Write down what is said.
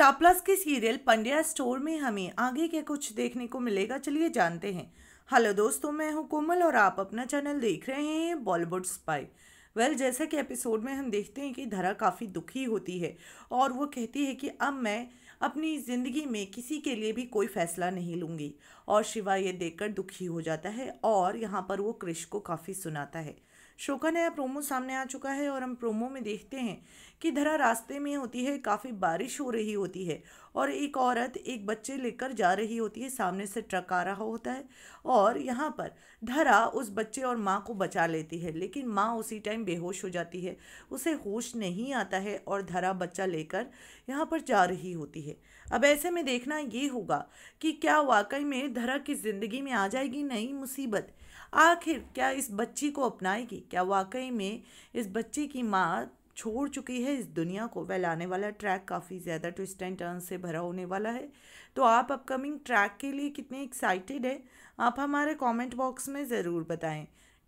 star Plus के serial Pandya Store में हमें आगे क्या कुछ देखने को मिलेगा चलिए जानते हैं हेलो दोस्तों मैं हूं कोमल और आप अपना चैनल देख रहे हैं बॉलीवुड स्पाई वेल well, जैसा कि एपिसोड में हम देखते हैं कि धरा काफ़ी दुखी होती है और वो कहती है कि अब मैं अपनी ज़िंदगी में किसी के लिए भी कोई फ़ैसला नहीं लूँगी और शिवा ये देखकर दुखी हो जाता है और यहाँ पर वो कृष को काफ़ी सुनाता है शो का नया प्रोमो सामने आ चुका है और हम प्रोमो में देखते हैं कि धरा रास्ते में होती है काफ़ी बारिश हो रही होती है और एक औरत एक बच्चे लेकर जा रही होती है सामने से ट्रक आ रहा होता है और यहाँ पर धरा उस बच्चे और माँ को बचा लेती है लेकिन माँ उसी टाइम टाइम बेहोश हो जाती है उसे होश नहीं आता है और धरा बच्चा लेकर यहाँ पर जा रही होती है अब ऐसे में देखना ये होगा कि क्या वाकई में धरा की ज़िंदगी में आ जाएगी नई मुसीबत आखिर क्या इस बच्ची को अपनाएगी क्या वाकई में इस बच्चे की माँ छोड़ चुकी है इस दुनिया को वह आने वाला ट्रैक काफ़ी ज़्यादा ट्विस्ट एंड टर्न से भरा होने वाला है तो आप अपकमिंग ट्रैक के लिए कितने एक्साइटेड हैं आप हमारे कमेंट बॉक्स में ज़रूर बताएं